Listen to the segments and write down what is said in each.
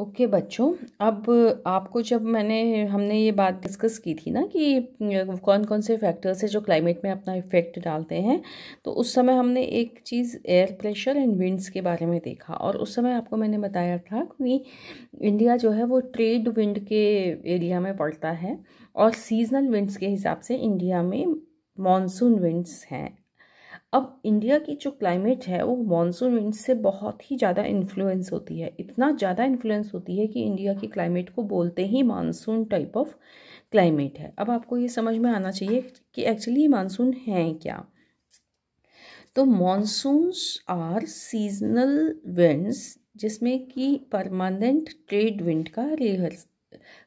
okay okay, बच्चों अब आपको जब मैंने हमने ये बात डिस्कस की थी ना कि कौन कौन से फैक्टर्स है जो क्लाइमेट में अपना इफ़ेक्ट डालते हैं तो उस समय हमने एक चीज़ एयर प्रेशर एंड विंड्स के बारे में देखा और उस समय आपको मैंने बताया था कि इंडिया जो है वो ट्रेड विंड के एरिया में पड़ता है और सीजनल विंड्स के हिसाब से इंडिया में मानसून विंड्स हैं अब इंडिया की जो क्लाइमेट है वो मानसून विंड से बहुत ही ज़्यादा इन्फ्लुएंस होती है इतना ज़्यादा इन्फ्लुएंस होती है कि इंडिया की क्लाइमेट को बोलते ही मानसून टाइप ऑफ क्लाइमेट है अब आपको ये समझ में आना चाहिए कि एक्चुअली मानसून है क्या तो मानसून्स आर सीजनल विंड्स जिसमें कि परमानेंट ट्रेड विंड का रिहर्स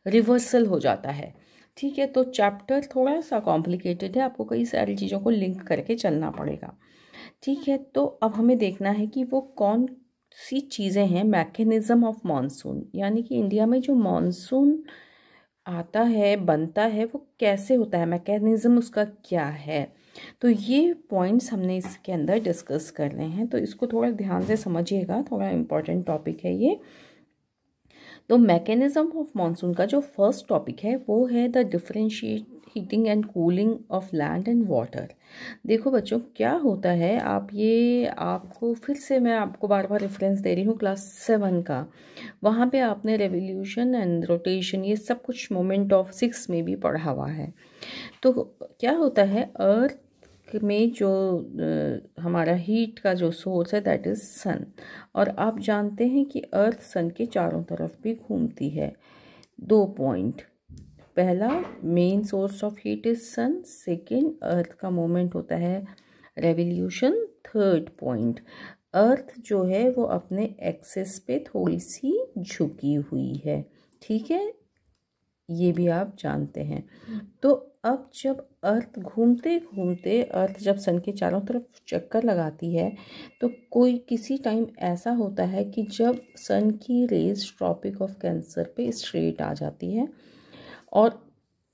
रिवर्सल हो जाता है ठीक है तो चैप्टर थोड़ा सा कॉम्प्लिकेटेड है आपको कई सारी चीज़ों को लिंक करके चलना पड़ेगा ठीक है तो अब हमें देखना है कि वो कौन सी चीज़ें हैं मैकेनिज़म ऑफ मानसून यानी कि इंडिया में जो मानसून आता है बनता है वो कैसे होता है मैकेनिज़्म उसका क्या है तो ये पॉइंट्स हमने इसके अंदर डिस्कस करने हैं तो इसको थोड़ा ध्यान से समझिएगा थोड़ा इम्पॉर्टेंट टॉपिक है ये तो मैकेनिज्म ऑफ मानसून का जो फर्स्ट टॉपिक है वो है the differential heating and cooling of land and water देखो बच्चों क्या होता है आप ये आपको फिर से मैं आपको बार बार रेफरेंस दे रही हूँ क्लास सेवन का वहाँ पे आपने रेवोल्यूशन एंड रोटेशन ये सब कुछ मोमेंट ऑफ सिक्स में भी पढ़ा हुआ है तो क्या होता है अर्थ में जो हमारा हीट का जो सोर्स है दैट इज़ सन और आप जानते हैं कि अर्थ सन के चारों तरफ भी घूमती है दो पॉइंट पहला main source of heat is sun second earth का मोमेंट होता है रेवोल्यूशन थर्ड पॉइंट अर्थ जो है वो अपने एक्सेस पे थोड़ी सी झुकी हुई है ठीक है ये भी आप जानते हैं तो अब जब अर्थ घूमते घूमते अर्थ जब सन के चारों तरफ चक्कर लगाती है तो कोई किसी टाइम ऐसा होता है कि जब सन की रेज ट्रॉपिक ऑफ कैंसर पे स्ट्रेट आ जाती है और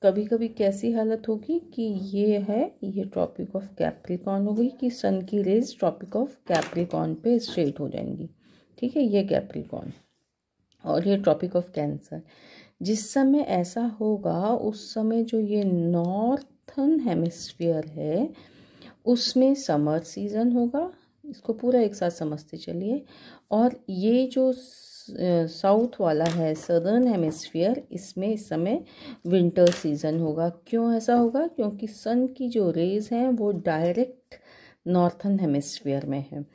कभी कभी कैसी हालत होगी कि ये है ये ट्रॉपिक ऑफ कैप्रिकॉन हो गई कि सन की रेज ट्रॉपिक ऑफ कैप्रिकॉन पे स्ट्रेट हो जाएंगी ठीक है ये कैप्रिकॉन और ये ट्रॉपिक ऑफ कैंसर जिस समय ऐसा होगा उस समय जो ये नॉर्थन हेमिस्फीयर है उसमें समर सीज़न होगा इसको पूरा एक साथ समझते चलिए और ये जो साउथ वाला है सदर्न हेमिस्फीयर इसमें इस समय विंटर सीज़न होगा क्यों ऐसा होगा क्योंकि सन की जो रेज हैं वो डायरेक्ट नॉर्थन हेमिस्फीयर में है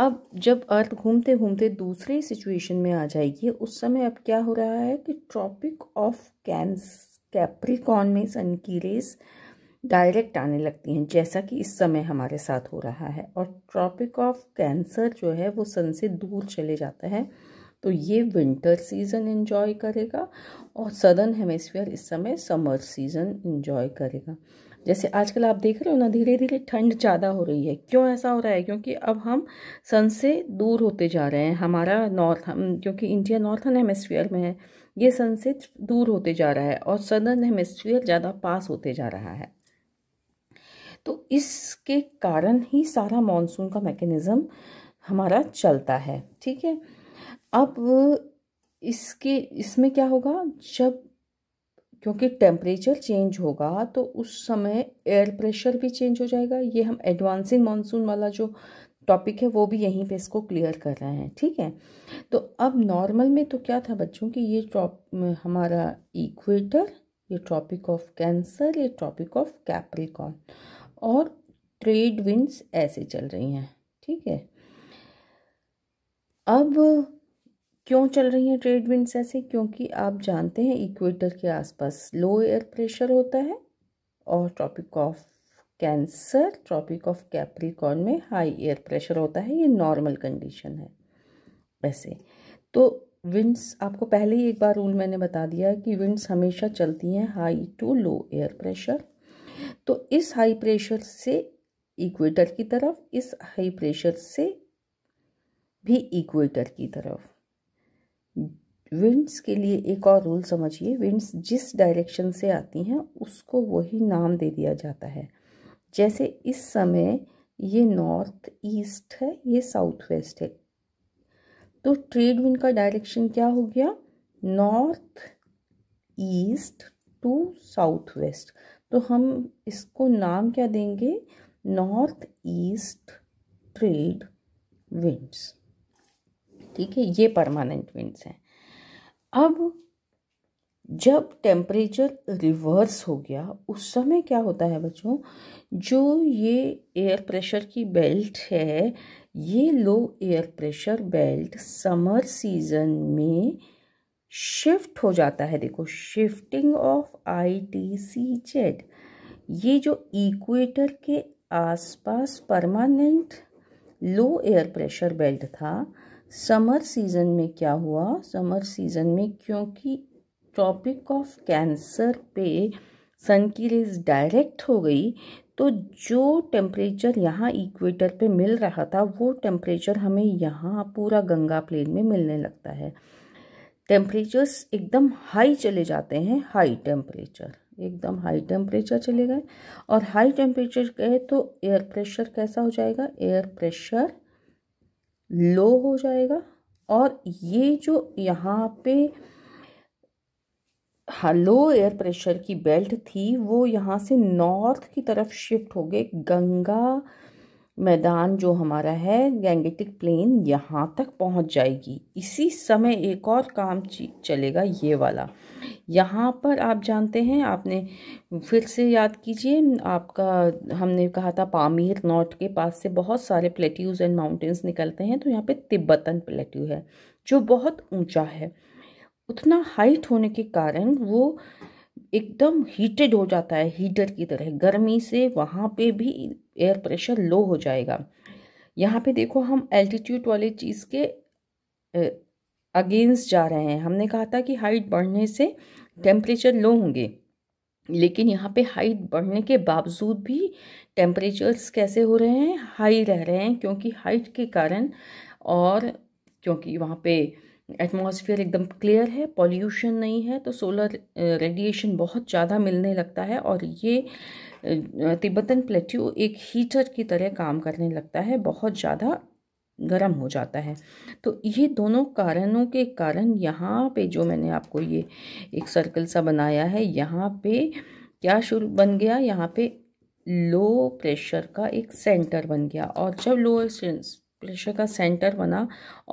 अब जब अर्थ घूमते घूमते दूसरे सिचुएशन में आ जाएगी उस समय अब क्या हो रहा है कि ट्रॉपिक ऑफ कैंस कैप्रिकॉन में सन की रेस डायरेक्ट आने लगती हैं जैसा कि इस समय हमारे साथ हो रहा है और ट्रॉपिक ऑफ कैंसर जो है वो सन से दूर चले जाता है तो ये विंटर सीज़न इन्जॉय करेगा और सदर्न हेमेस्फीयर इस समय समर सीज़न इन्जॉय करेगा जैसे आजकल आप देख रहे हो ना धीरे धीरे ठंड ज़्यादा हो रही है क्यों ऐसा हो रहा है क्योंकि अब हम सन से दूर होते जा रहे हैं हमारा नॉर्थ हम क्योंकि इंडिया नॉर्थन हेमेस्फीयर में है ये सन से दूर होते जा रहा है और सदर्न हेमेस्फीयर ज़्यादा पास होते जा रहा है तो इसके कारण ही सारा मानसून का मैकेनिज़्म हमारा चलता है ठीक है अब इसके इसमें क्या होगा जब क्योंकि टेम्परेचर चेंज होगा तो उस समय एयर प्रेशर भी चेंज हो जाएगा ये हम एडवांसिंग मानसून वाला जो टॉपिक है वो भी यहीं पे इसको क्लियर कर रहे हैं ठीक है तो अब नॉर्मल में तो क्या था बच्चों कि ये ट्रॉप हमारा इक्वेटर ये ट्रॉपिक ऑफ कैंसर ये ट्रॉपिक ऑफ कैप्रिकॉन और ट्रेड विंड्स ऐसे चल रही हैं ठीक है अब क्यों चल रही हैं ट्रेड विंड्स ऐसे क्योंकि आप जानते हैं इक्वेटर के आसपास लो एयर प्रेशर होता है और tropic of Cancer tropic of Capricorn में हाई एयर प्रेशर होता है ये नॉर्मल कंडीशन है वैसे तो विंड्स आपको पहले ही एक बार रूल मैंने बता दिया कि विंड्स हमेशा चलती हैं high to low air pressure तो इस हाई प्रेशर से इक्वेटर की तरफ इस हाई प्रेशर से भी इक्वेटर की तरफ विंड्स के लिए एक और रूल समझिए विंड्स जिस डायरेक्शन से आती हैं उसको वही नाम दे दिया जाता है जैसे इस समय ये नॉर्थ ईस्ट है ये साउथ वेस्ट है तो ट्रेड विंड का डायरेक्शन क्या हो गया north east to south west तो हम इसको नाम क्या देंगे नॉर्थ ईस्ट ट्रेड विंड्स ठीक है ये परमानेंट विंड्स हैं अब जब टेम्परेचर रिवर्स हो गया उस समय क्या होता है बच्चों जो ये एयर प्रेशर की बेल्ट है ये low air pressure belt summer season में शिफ्ट हो जाता है देखो shifting of I T C Z ये जो इक्वेटर के आसपास permanent low air pressure belt था समर सीज़न में क्या हुआ समर सीज़न में क्योंकि टॉपिक ऑफ कैंसर पे सन की रेज डायरेक्ट हो गई तो जो टेम्परेचर यहाँ इक्वेटर पे मिल रहा था वो टेम्परेचर हमें यहाँ पूरा गंगा प्लेन में मिलने लगता है टेम्परेचर्स एकदम हाई चले जाते हैं हाई टेम्परेचर एकदम हाई टेम्परेचर चले गए और हाई टेम्परेचर गए तो एयर प्रेशर कैसा हो जाएगा एयर प्रेशर लो हो जाएगा और ये जो यहाँ पे लो एयर प्रेशर की बेल्ट थी वो यहाँ से नॉर्थ की तरफ शिफ्ट हो गई गंगा मैदान जो हमारा है गैंगेटिक प्लेन यहाँ तक पहुँच जाएगी इसी समय एक और काम चलेगा ये वाला यहाँ पर आप जानते हैं आपने फिर से याद कीजिए आपका हमने कहा था पामीर नॉर्थ के पास से बहुत सारे प्लेट्यूज़ एंड माउंटेंस निकलते हैं तो यहाँ पे तिब्बतन प्लेट्यू है जो बहुत ऊंचा है उतना हाइट होने के कारण वो एकदम हीटेड हो जाता है हीटर की तरह गर्मी से वहाँ पे भी एयर प्रेशर लो हो जाएगा यहाँ पे देखो हम एल्टीट्यूड वाले चीज़ के अगेंस्ट जा रहे हैं हमने कहा था कि हाइट बढ़ने से टेम्परेचर लो होंगे लेकिन यहाँ पे हाइट बढ़ने के बावजूद भी टेम्परेचर्स कैसे हो रहे हैं हाई रह रहे हैं क्योंकि हाइट के कारण और क्योंकि वहाँ पर एटमॉस्फेयर एकदम क्लियर है पॉल्यूशन नहीं है तो सोलर रेडिएशन बहुत ज़्यादा मिलने लगता है और ये तिब्बतन प्लेट्यू एक हीटर की तरह काम करने लगता है बहुत ज़्यादा गर्म हो जाता है तो ये दोनों कारणों के कारण यहाँ पे जो मैंने आपको ये एक सर्कल सा बनाया है यहाँ पे क्या शुरू बन गया यहाँ पे लो प्रेशर का एक सेंटर बन गया और जब लो प्रेशर का सेंटर बना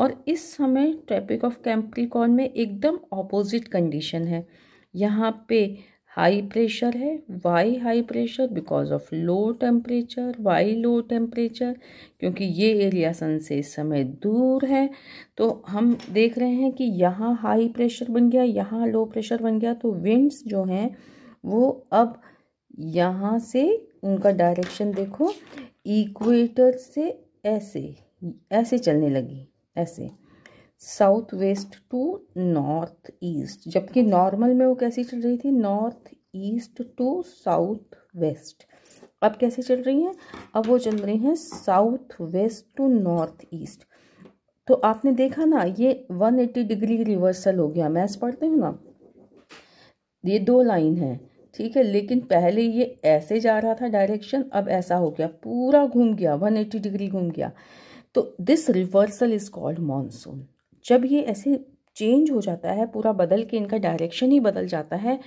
और इस समय ट्रैपिक ऑफ कैंप्रिकॉन में एकदम ऑपोजिट कंडीशन है यहाँ पे हाई प्रेशर है why high pressure because of low temperature why low temperature क्योंकि ये एरिया सन से इस समय दूर है तो हम देख रहे हैं कि यहाँ हाई प्रेशर बन गया यहाँ लो प्रेशर बन गया तो विंड्स जो हैं वो अब यहाँ से उनका डायरेक्शन देखो इक्वेटर से ऐसे ऐसे चलने लगी ऐसे south west to north east जबकि नॉर्मल में वो कैसी चल रही थी north east to south west अब कैसे चल रही हैं अब वो चल रही हैं south west to north east तो आपने देखा ना ये 180 डिग्री रिवर्सल हो गया मैथ्स पढ़ते हूँ ना ये दो लाइन है ठीक है लेकिन पहले ये ऐसे जा रहा था डायरेक्शन अब ऐसा हो गया पूरा घूम गया 180 डिग्री घूम गया तो this reversal is called monsoon जब ये ऐसे चेंज हो जाता है पूरा बदल के इनका डायरेक्शन ही बदल जाता है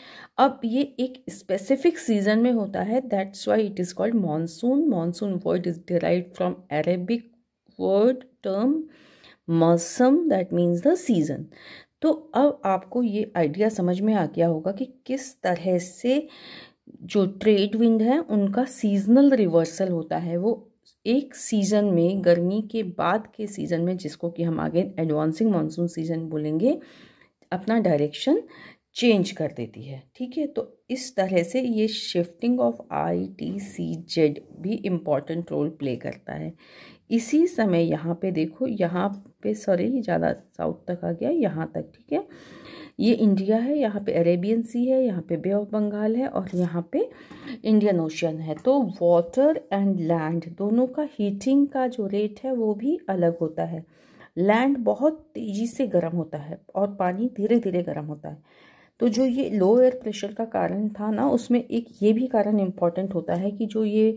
अब ये एक स्पेसिफिक सीजन में होता है that's why it is called monsoon monsoon word is derive from Arabic word term mausam that means the season तो अब आपको ये आइडिया समझ में आ गया होगा कि किस तरह से जो ट्रेड विंड है उनका सीजनल रिवर्सल होता है वो एक सीज़न में गर्मी के बाद के सीज़न में जिसको कि हम आगे एडवांसिंग मानसून सीज़न बोलेंगे अपना डायरेक्शन चेंज कर देती है ठीक है तो इस तरह से ये shifting of I T C Z भी इम्पॉर्टेंट रोल प्ले करता है इसी समय यहाँ पे देखो यहाँ पे सॉरी ज़्यादा साउथ तक आ गया यहाँ तक ठीक है ये इंडिया है यहाँ पे अरेबियन सी है यहाँ पे बे ऑफ बंगाल है और यहाँ पे इंडियन ओशियन है तो वाटर एंड लैंड दोनों का हीटिंग का जो रेट है वो भी अलग होता है लैंड बहुत तेज़ी से गर्म होता है और पानी धीरे धीरे गर्म होता है तो जो ये लो एयर प्रेशर का कारण था ना उसमें एक ये भी कारण इम्पॉर्टेंट होता है कि जो ये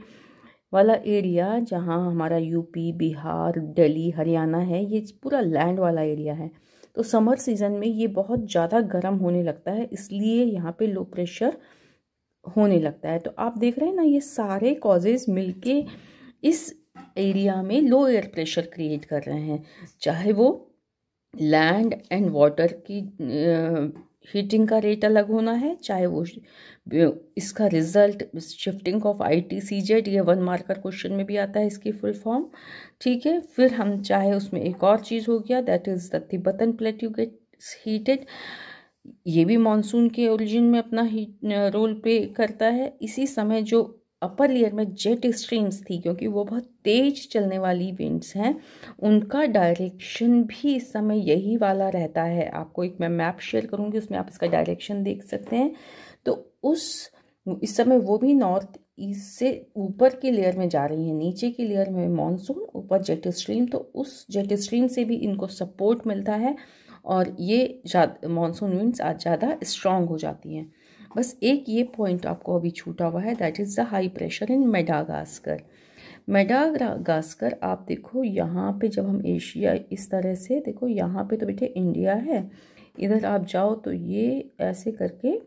वाला एरिया जहाँ हमारा यूपी बिहार दिल्ली हरियाणा है ये पूरा लैंड वाला एरिया है तो समर सीज़न में ये बहुत ज़्यादा गर्म होने लगता है इसलिए यहाँ पे लो प्रेशर होने लगता है तो आप देख रहे हैं ना ये सारे कॉजेज़ मिलके इस एरिया में लो एयर प्रेशर क्रिएट कर रहे हैं चाहे वो लैंड एंड वाटर की हीटिंग का रेट अलग होना है चाहे वो इसका result shifting of I T C Z ये वन मार्कर क्वेश्चन में भी आता है इसकी फुल फॉर्म ठीक है फिर हम चाहे उसमें एक और चीज़ हो गया that is the Tibetan plate you get heated ये भी मानसून के ओरिजिन में अपना हीट रोल प्ले करता है इसी समय जो अपर लेयर में जेट स्ट्रीम्स थी क्योंकि वो बहुत तेज चलने वाली विंड्स हैं उनका डायरेक्शन भी इस समय यही वाला रहता है आपको एक मैं मैप शेयर करूँगी उसमें आप इसका डायरेक्शन देख सकते हैं तो उस इस समय वो भी नॉर्थ ईस्ट से ऊपर की लेयर में जा रही है नीचे की लेयर में मानसून ऊपर जेट स्ट्रीम तो उस जेट स्ट्रीम से भी इनको सपोर्ट मिलता है और ये मानसून विंड्स आज ज़्यादा स्ट्रांग हो जाती हैं बस एक ये पॉइंट आपको अभी छूटा हुआ है that is the high pressure in Madagascar Madagascar आप देखो यहाँ पे जब हम एशिया इस तरह से देखो यहाँ पे तो बेटे इंडिया है इधर आप जाओ तो ये ऐसे करके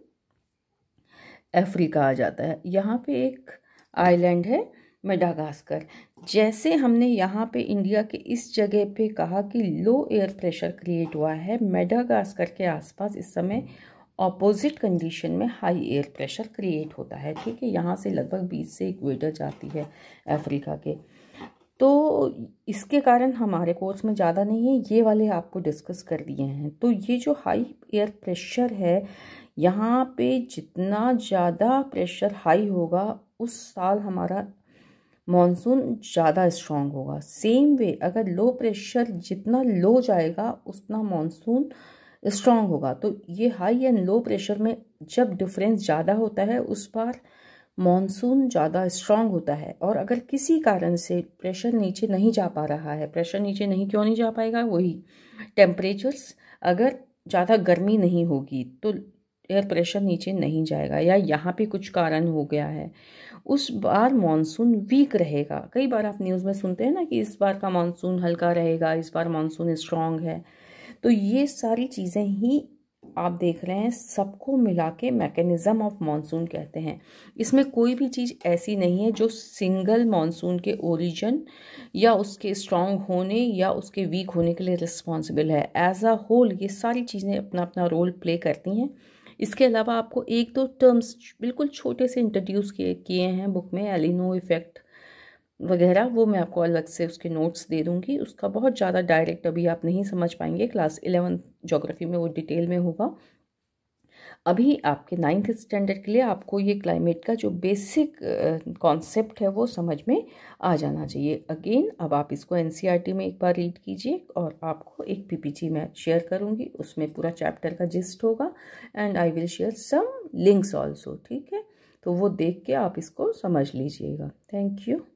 अफ्रीका आ जाता है यहाँ पे एक आइलैंड है मेडागास्कर जैसे हमने यहाँ पे इंडिया के इस जगह पे कहा कि लो एयर प्रेशर क्रिएट हुआ है मेडागास्कर के आसपास इस समय ऑपोजिट कंडीशन में हाई एयर प्रेशर क्रिएट होता है ठीक है यहाँ से लगभग बीस से इक्वेटर जाती है अफ्रीका के तो इसके कारण हमारे कोर्स में ज़्यादा नहीं है ये वाले आपको डिस्कस कर दिए हैं तो ये जो हाई एयर प्रेशर है यहाँ पे जितना ज़्यादा प्रेशर हाई होगा उस साल हमारा मॉनसून ज़्यादा स्ट्रांग होगा सेम वे अगर लो प्रेशर जितना लो जाएगा उतना मॉनसून स्ट्रांग होगा तो ये हाई एंड लो प्रेशर में जब डिफरेंस ज़्यादा होता है उस बार मॉनसून ज़्यादा स्ट्रांग होता है और अगर किसी कारण से प्रेशर नीचे नहीं जा पा रहा है प्रेशर नीचे नहीं क्यों नहीं जा पाएगा वही टेम्परेचर्स अगर ज़्यादा गर्मी नहीं होगी तो एयर प्रेशर नीचे नहीं जाएगा या यहाँ पे कुछ कारण हो गया है उस बार मॉनसून वीक रहेगा कई बार आप न्यूज़ में सुनते हैं ना कि इस बार का मानसून हल्का रहेगा इस बार मानसून स्ट्रांग है तो ये सारी चीज़ें ही आप देख रहे हैं सबको मिला के मैकेनिज़्म ऑफ मानसून कहते हैं इसमें कोई भी चीज़ ऐसी नहीं है जो सिंगल मानसून के ओरिजन या उसके स्ट्रांग होने या उसके वीक होने के लिए रिस्पॉन्सिबल है एज अ होल ये सारी चीज़ें अपना अपना रोल प्ले करती हैं इसके अलावा आपको एक दो टर्म्स बिल्कुल छोटे से इंट्रोड्यूस किए किए हैं बुक में एलिनो इफेक्ट वगैरह वो मैं आपको अलग से उसके नोट्स दे दूँगी उसका बहुत ज़्यादा डायरेक्ट अभी आप नहीं समझ पाएंगे क्लास इलेवन जोग्राफी में वो डिटेल में होगा अभी आपके नाइन्थ स्टैंडर्ड के लिए आपको ये क्लाइमेट का जो बेसिक कॉन्सेप्ट है वो समझ में आ जाना चाहिए अगेन अब आप इसको एन e में एक बार रीड कीजिए और आपको एक जी मैं शेयर करूँगी उसमें पूरा चैप्टर का जिस्ट होगा and I will share some links also ठीक है तो वो देख के आप इसको समझ लीजिएगा थैंक यू